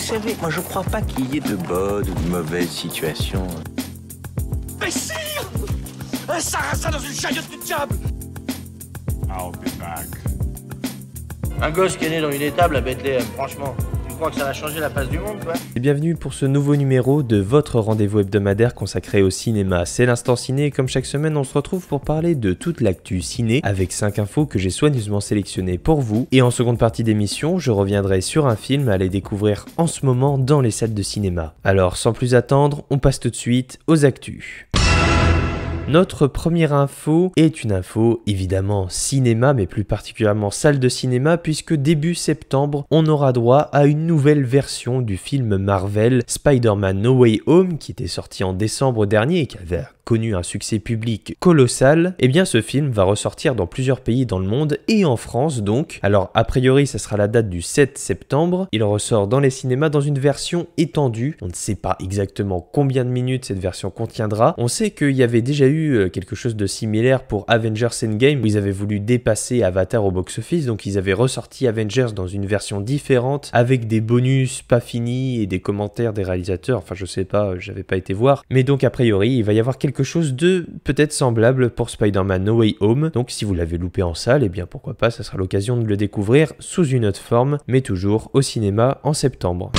Vous savez, moi je crois pas qu'il y ait de bonnes ou de mauvaises situations. si Un sarrasin dans une chariote du diable I'll be back. Un gosse qui est né dans une étable à Bethléem, franchement la du monde, Et bienvenue pour ce nouveau numéro de votre rendez-vous hebdomadaire consacré au cinéma. C'est l'instant ciné et comme chaque semaine, on se retrouve pour parler de toute l'actu ciné avec 5 infos que j'ai soigneusement sélectionnées pour vous. Et en seconde partie d'émission, je reviendrai sur un film à aller découvrir en ce moment dans les salles de cinéma. Alors, sans plus attendre, on passe tout de suite aux actus. Notre première info est une info évidemment cinéma, mais plus particulièrement salle de cinéma, puisque début septembre, on aura droit à une nouvelle version du film Marvel Spider-Man No Way Home, qui était sorti en décembre dernier et qui avait connu un succès public colossal. Et eh bien ce film va ressortir dans plusieurs pays dans le monde et en France donc. Alors a priori, ça sera la date du 7 septembre. Il ressort dans les cinémas dans une version étendue. On ne sait pas exactement combien de minutes cette version contiendra. On sait qu'il y avait déjà eu euh, quelque chose de similaire pour Avengers Endgame où ils avaient voulu dépasser Avatar au box-office, donc ils avaient ressorti Avengers dans une version différente avec des bonus pas finis et des commentaires des réalisateurs. Enfin, je sais pas, euh, j'avais pas été voir. Mais donc, a priori, il va y avoir quelque chose de peut-être semblable pour Spider-Man No Way Home. Donc, si vous l'avez loupé en salle, et eh bien pourquoi pas, ça sera l'occasion de le découvrir sous une autre forme, mais toujours au cinéma en septembre.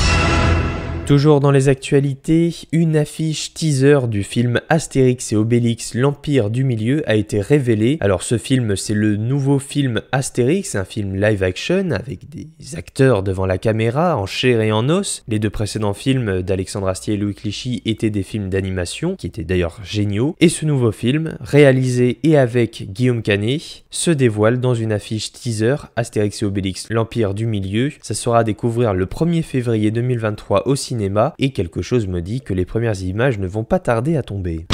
Toujours dans les actualités, une affiche teaser du film Astérix et Obélix L'Empire du Milieu a été révélée. Alors ce film, c'est le nouveau film Astérix, un film live action avec des acteurs devant la caméra en chair et en os. Les deux précédents films d'Alexandre Astier et Louis Clichy étaient des films d'animation qui étaient d'ailleurs géniaux et ce nouveau film, réalisé et avec Guillaume Canet, se dévoile dans une affiche teaser Astérix et Obélix L'Empire du Milieu. Ça sera à découvrir le 1er février 2023 au cinéma et quelque chose me dit que les premières images ne vont pas tarder à tomber.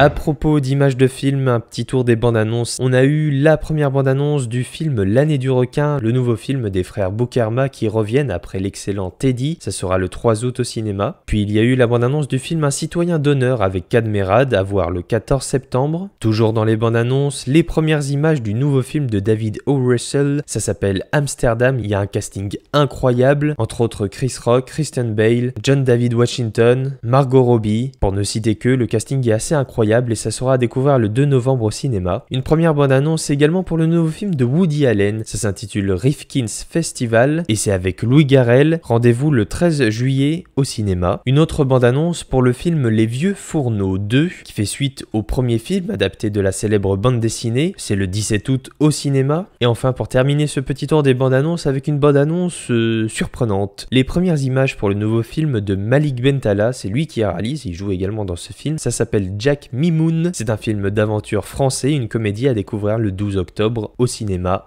À propos d'images de films, un petit tour des bandes annonces. On a eu la première bande annonce du film L'année du requin, le nouveau film des frères boukarma qui reviennent après l'excellent Teddy. Ça sera le 3 août au cinéma. Puis il y a eu la bande annonce du film Un citoyen d'honneur avec Merad, à voir le 14 septembre. Toujours dans les bandes annonces, les premières images du nouveau film de David O. Russell. Ça s'appelle Amsterdam. Il y a un casting incroyable, entre autres Chris Rock, Christian Bale, John David Washington, Margot Robbie. Pour ne citer que, le casting est assez incroyable et ça sera à découvrir le 2 novembre au cinéma. Une première bande-annonce également pour le nouveau film de Woody Allen, ça s'intitule Rifkin's Festival et c'est avec Louis Garrel, rendez-vous le 13 juillet au cinéma. Une autre bande-annonce pour le film Les Vieux Fourneaux 2 qui fait suite au premier film adapté de la célèbre bande dessinée, c'est le 17 août au cinéma. Et enfin pour terminer ce petit tour des bandes-annonces avec une bande-annonce euh, surprenante. Les premières images pour le nouveau film de Malik Bentala, c'est lui qui réalise, il joue également dans ce film, ça s'appelle Jack Mimoun. C'est un film d'aventure français, une comédie à découvrir le 12 octobre au cinéma.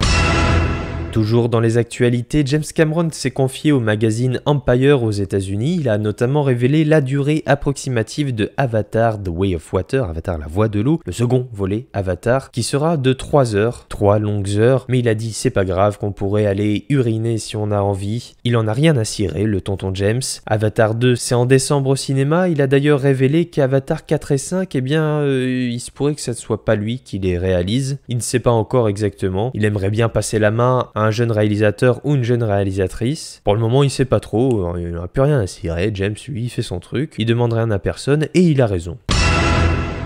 Toujours dans les actualités, James Cameron s'est confié au magazine Empire aux États-Unis. Il a notamment révélé la durée approximative de Avatar The Way of Water, Avatar la Voix de l'eau, le second volet Avatar, qui sera de 3 heures, 3 longues heures. Mais il a dit c'est pas grave, qu'on pourrait aller uriner si on a envie. Il en a rien à cirer, le tonton James. Avatar 2, c'est en décembre au cinéma. Il a d'ailleurs révélé qu'Avatar 4 et 5, eh bien, euh, il se pourrait que ce ne soit pas lui qui les réalise. Il ne sait pas encore exactement. Il aimerait bien passer la main à un jeune réalisateur ou une jeune réalisatrice. Pour le moment, il sait pas trop, hein, il n'a plus rien à cirer. James, lui, il fait son truc, il demande rien à personne et il a raison.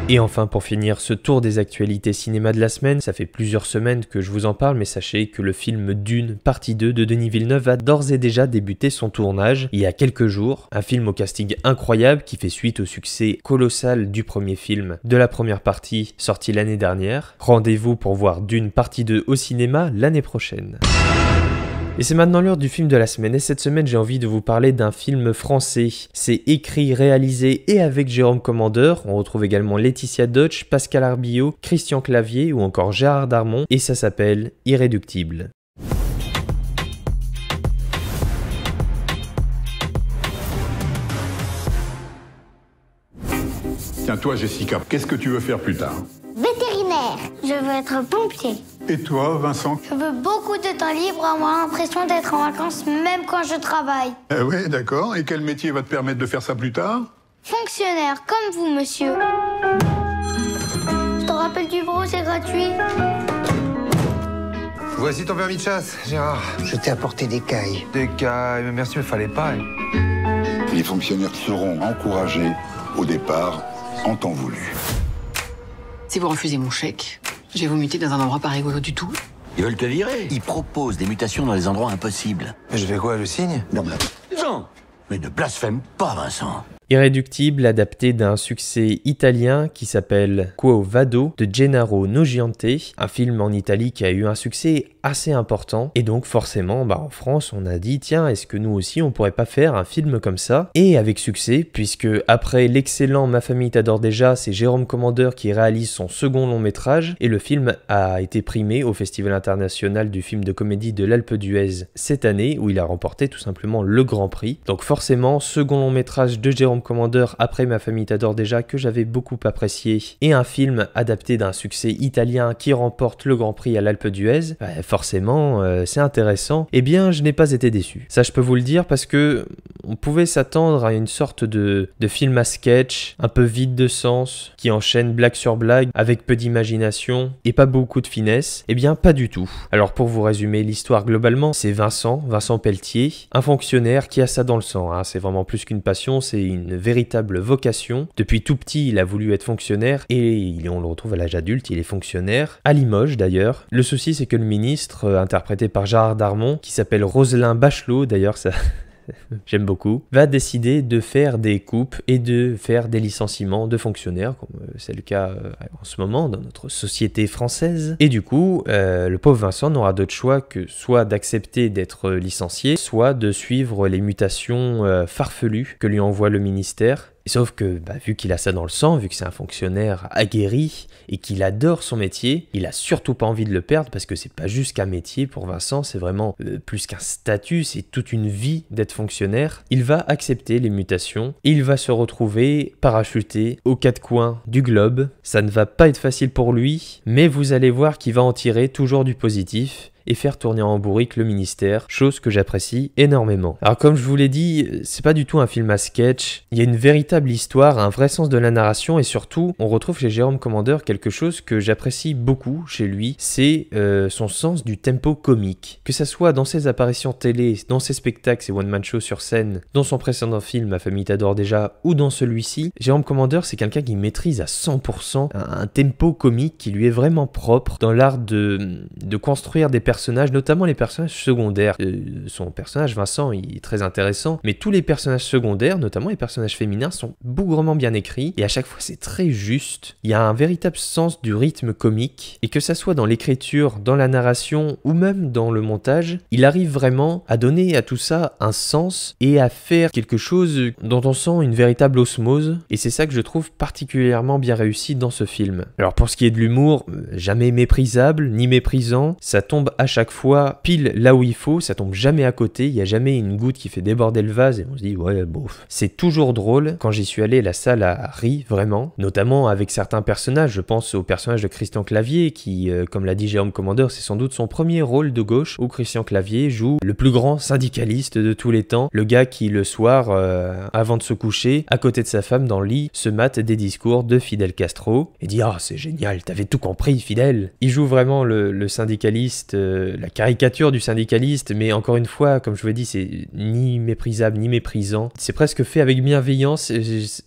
Et enfin, pour finir ce tour des actualités cinéma de la semaine, ça fait plusieurs semaines que je vous en parle, mais sachez que le film Dune, partie 2 de Denis Villeneuve a d'ores et déjà débuté son tournage il y a quelques jours. Un film au casting incroyable qui fait suite au succès colossal du premier film de la première partie sorti l'année dernière. Rendez-vous pour voir Dune, partie 2 au cinéma l'année prochaine. Et c'est maintenant l'heure du film de la semaine et cette semaine j'ai envie de vous parler d'un film français. C'est écrit, réalisé et avec Jérôme Commandeur, on retrouve également Laetitia Dodge, Pascal Arbillot, Christian Clavier ou encore Gérard Darmon et ça s'appelle Irréductible. Tiens-toi Jessica, qu'est-ce que tu veux faire plus tard hein je veux être pompier. Et toi, Vincent Je veux beaucoup de temps libre, avoir l'impression d'être en vacances même quand je travaille. Ah eh oui, d'accord. Et quel métier va te permettre de faire ça plus tard Fonctionnaire, comme vous, monsieur. Je te rappelle du gros, c'est gratuit. Voici ton permis de chasse, Gérard. Je t'ai apporté des cailles. Des cailles, mais merci, mais fallait pas. Hein. Les fonctionnaires seront encouragés au départ en temps voulu. Si vous refusez mon chèque, vais vous muter dans un endroit pas rigolo du tout. Ils veulent te virer. Ils proposent des mutations dans des endroits impossibles. Mais je fais quoi, le signe Non, mais... Jean Mais ne blasphème pas, Vincent. Irréductible, adapté d'un succès italien qui s'appelle Quo Vado de Gennaro Nogiante, un film en Italie qui a eu un succès assez important, et donc forcément, bah, en France, on a dit tiens, est-ce que nous aussi on pourrait pas faire un film comme ça Et avec succès, puisque après l'excellent Ma famille t'adore déjà, c'est Jérôme Commandeur qui réalise son second long métrage, et le film a été primé au Festival international du film de comédie de l'Alpe d'Huez cette année, où il a remporté tout simplement le Grand Prix. Donc forcément, second long métrage de Jérôme Commandeur après Ma famille t'adore déjà que j'avais beaucoup apprécié, et un film adapté d'un succès italien qui remporte le Grand Prix à l'Alpe d'Huez, bah, forcément euh, c'est intéressant, eh bien je n'ai pas été déçu. Ça je peux vous le dire parce que on pouvait s'attendre à une sorte de, film à sketch, un peu vide de sens, qui enchaîne blague sur blague avec peu d'imagination et pas beaucoup de finesse, eh bien pas du tout. Alors pour vous résumer l'histoire globalement, c'est Vincent, Vincent Pelletier, un fonctionnaire qui a ça dans le sang, hein. c'est vraiment plus qu'une passion, c'est une, véritable vocation. Depuis tout petit, il a voulu être fonctionnaire et on le retrouve à l'âge adulte, il est fonctionnaire, à Limoges d'ailleurs. Le souci, c'est que le ministre, euh, interprété par Gérard Darmon, qui s'appelle Roselin Bachelot, d'ailleurs, ça. j'aime beaucoup, va décider de faire des coupes et de faire des licenciements de fonctionnaires, comme euh, c'est le cas euh, en ce moment dans notre société française. Et du coup, euh, le pauvre Vincent n'aura d'autre choix que soit d'accepter d'être licencié, soit de suivre les mutations farfelues que lui envoie le ministère sauf que, bah, vu qu'il a ça dans le sang, vu que c'est un fonctionnaire aguerri et qu'il adore son métier, il a surtout pas envie de le perdre parce que c'est pas juste qu'un métier pour Vincent, c'est vraiment euh, plus qu'un statut, c'est toute une vie d'être fonctionnaire. Il va accepter les mutations, il va se retrouver parachuté aux quatre coins du globe. Ça ne va pas être facile pour lui, mais vous allez voir qu'il va en tirer toujours du positif et faire tourner en bourrique le ministère, chose que j'apprécie énormément. Alors comme je vous l'ai dit, c'est pas du tout un film à sketch, il y a une véritable histoire, un vrai sens de la narration et surtout on retrouve chez Jérôme Commander quelque chose que j'apprécie beaucoup chez lui, c'est euh, son sens du tempo comique. Que ça soit dans ses apparitions télé, dans ses spectacles, ses one-man show sur scène, dans son précédent film Ma famille t'adore déjà ou dans celui-ci, Jérôme Commander c'est quelqu'un qui maîtrise à 100% un, tempo comique qui lui est vraiment propre dans l'art de, de construire des personnages notamment les personnages secondaires. Euh, son personnage, Vincent, est très intéressant, mais tous les personnages secondaires, notamment les personnages féminins, sont bougrement bien écrits, et à chaque fois c'est très juste. Il y a un véritable sens du rythme comique, et que ça soit dans l'écriture, dans la narration, ou même dans le montage, il arrive vraiment à donner à tout ça un sens, et à faire quelque chose dont on sent une véritable osmose, et c'est ça que je trouve particulièrement bien réussi dans ce film. Alors pour ce qui est de l'humour, euh, jamais méprisable, ni méprisant, ça tombe à chaque fois pile là où il faut, ça tombe jamais à côté, il n'y a jamais une goutte qui fait déborder le vase et on se dit ouais bof. C'est toujours drôle quand j'y suis allé, la salle a ri vraiment, notamment avec certains personnages, je pense au personnage de Christian Clavier qui, euh, comme l'a dit Jérôme Commander, c'est sans doute son premier rôle de gauche où Christian Clavier joue le plus grand syndicaliste de tous les temps, le gars qui le soir, euh, avant de se coucher, à côté de sa femme dans le lit, se mate des discours de Fidel Castro et dit ah c'est génial, t'avais tout compris Fidel. Il joue vraiment le, syndicaliste. Euh, euh, la caricature du syndicaliste, mais encore une fois, comme je vous l'ai dit, c'est ni méprisable ni méprisant. C'est presque fait avec bienveillance.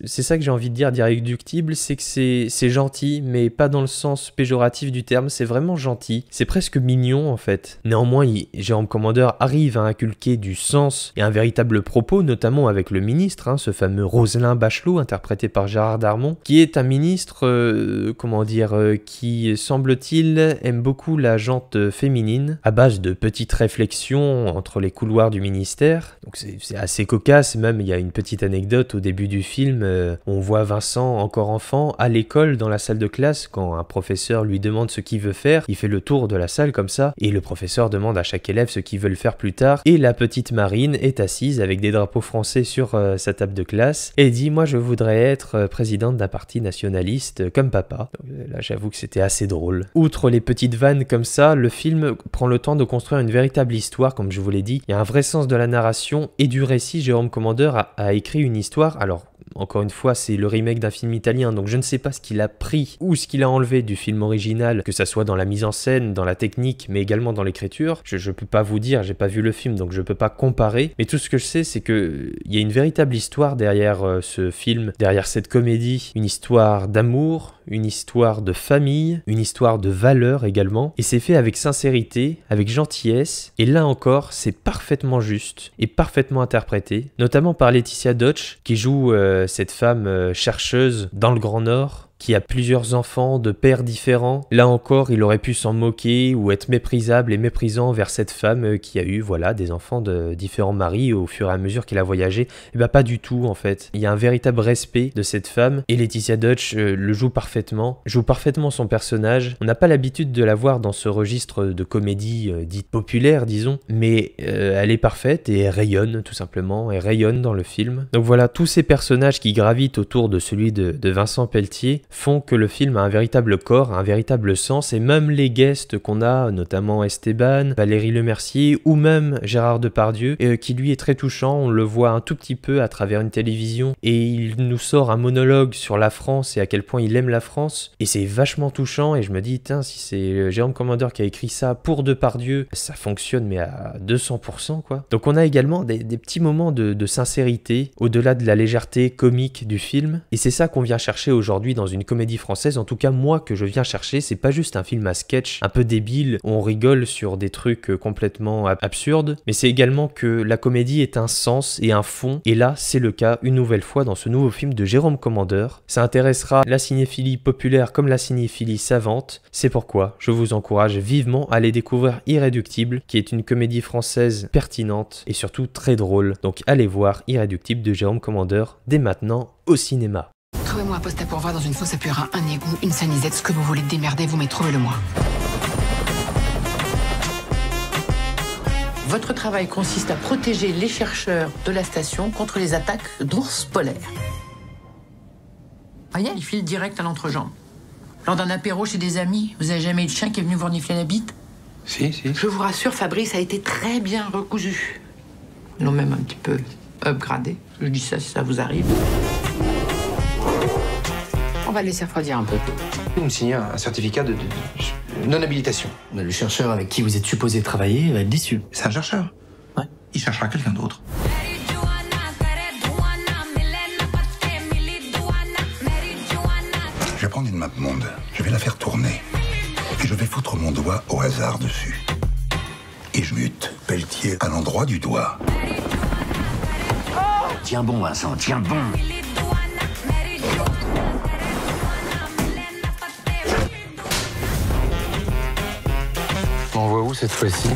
C'est ça que j'ai envie de dire d'irréductible, c'est que c'est gentil, mais pas dans le sens péjoratif du terme. C'est vraiment gentil. C'est presque mignon en fait. Néanmoins, Jérôme Commandeur arrive à inculquer du sens et un véritable propos, notamment avec le ministre, hein, ce fameux Roselin Bachelot interprété par Gérard Darmon, qui est un ministre, euh, comment dire, euh, qui semble-t-il aime beaucoup la jante féminine à base de petites réflexions entre les couloirs du ministère. Donc c'est assez cocasse, même il y a une petite anecdote au début du film, euh, on voit Vincent encore enfant à l'école dans la salle de classe quand un professeur lui demande ce qu'il veut faire, il fait le tour de la salle comme ça et le professeur demande à chaque élève ce veut le faire plus tard et la petite Marine est assise avec des drapeaux français sur euh, sa table de classe et dit moi je voudrais être euh, présidente d'un parti nationaliste comme papa. là j'avoue que c'était assez drôle. Outre les petites vannes comme ça, le film prend le temps de construire une véritable histoire, comme je vous l'ai dit. Il y a un vrai sens de la narration et du récit. Jérôme Commander a, écrit une histoire. Alors, encore une fois, c'est le remake d'un film italien, donc je ne sais pas ce qu'il a pris ou ce qu'il a enlevé du film original, que ça soit dans la mise en scène, dans la technique, mais également dans l'écriture. Je ne peux pas vous dire, j'ai pas vu le film, donc je ne peux pas comparer. Mais tout ce que je sais, c'est que il y a une véritable histoire derrière euh, ce film, derrière cette comédie, une histoire d'amour, une histoire de famille, une histoire de valeur également, et c'est fait avec sincérité, avec gentillesse, et là encore, c'est parfaitement juste et parfaitement interprété, notamment par Laetitia Dodge, qui joue euh, cette femme euh, chercheuse dans le Grand Nord, qui a plusieurs enfants de pères différents. Là encore, il aurait pu s'en moquer ou être méprisable et méprisant vers cette femme euh, qui a eu voilà des enfants de différents maris au fur et à mesure qu'il a voyagé. bah pas du tout en fait. Il y a un véritable respect de cette femme et Laetitia Dutch euh, le joue parfaitement, joue parfaitement son personnage. On n'a pas l'habitude de la voir dans ce registre de comédie euh, dite populaire, disons, mais elle est parfaite et rayonne tout simplement, Et rayonne dans le film. Donc voilà, tous ces personnages qui gravitent autour de celui de Vincent Pelletier font que le film a un véritable corps, un véritable sens, et même les guests qu'on a, notamment Esteban, Valérie Lemercier ou même Gérard Depardieu, euh, qui lui est très touchant, on le voit un tout petit peu à travers une télévision, et il nous sort un monologue sur la France et à quel point il aime la France, et c'est vachement touchant, et je me dis, tiens, si c'est Jérôme Commander qui a écrit ça pour Depardieu, ça fonctionne, mais à 200%, quoi. Donc on a également des, petits moments de sincérité, au-delà de la légèreté comique du film, et c'est ça qu'on vient chercher aujourd'hui dans une comédie française, en tout cas moi que je viens chercher, c'est pas juste un film à sketch un peu débile, on rigole sur des trucs euh, complètement absurdes, mais c'est également que la comédie est un sens et un fond, et là c'est le cas une nouvelle fois dans ce nouveau film de Jérôme Commandeur. Ça intéressera la cinéphilie populaire comme la cinéphilie savante, c'est pourquoi je vous encourage vivement à aller découvrir Irréductible, qui est une comédie française pertinente et surtout très drôle, donc allez voir Irréductible de Jérôme Commandeur dès maintenant au cinéma un poste à pourvoir dans une fosse à purin, un égout, une sanisette, ce que vous voulez démerder, vous, m'êtes trouvez le moins. Votre travail consiste à protéger les chercheurs de la station contre les attaques d'ours polaires. Voyez, il file direct à l'entrejambe. Lors d'un apéro chez des amis, vous avez jamais eu de chien qui est venu vous renifler la bite Si, si. Je vous rassure, Fabrice a été très bien recousu. Ils l'ont même un petit peu upgradé. Je dis ça si ça vous arrive. On va laisser refroidir un peu. Vous me signez un certificat de, non-habilitation. Le chercheur avec qui vous êtes supposé travailler va être déçu. C'est un chercheur Ouais. Il cherchera quelqu'un d'autre. Je vais prendre une map monde, je vais la faire tourner. Et je vais foutre mon doigt au hasard dessus. Et je mute Pelletier à l'endroit du doigt. tiens bon, Vincent, tiens bon. cette fois-ci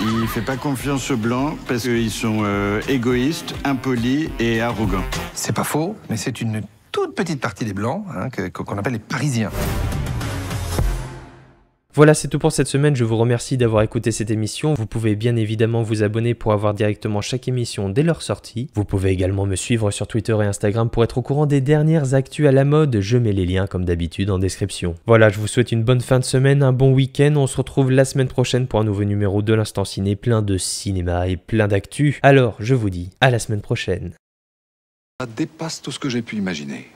Il fait pas confiance aux Blancs parce qu'ils sont euh, égoïstes, impolis et arrogants. C'est pas faux, mais c'est une toute petite partie des Blancs hein, qu'on appelle les Parisiens. Voilà, c'est tout pour cette semaine. Je vous remercie d'avoir écouté cette émission. Vous pouvez bien évidemment vous abonner pour avoir directement chaque émission dès leur sortie. Vous pouvez également me suivre sur Twitter et Instagram pour être au courant des dernières actus à la mode. Je mets les liens comme d'habitude en description. Voilà, je vous souhaite une bonne fin de semaine, un bon week-end. On se retrouve la semaine prochaine pour un nouveau numéro de l'Instant Ciné, plein de cinéma et plein d'actu. Alors, je vous dis à la semaine prochaine. Ça dépasse tout ce que j'ai pu imaginer.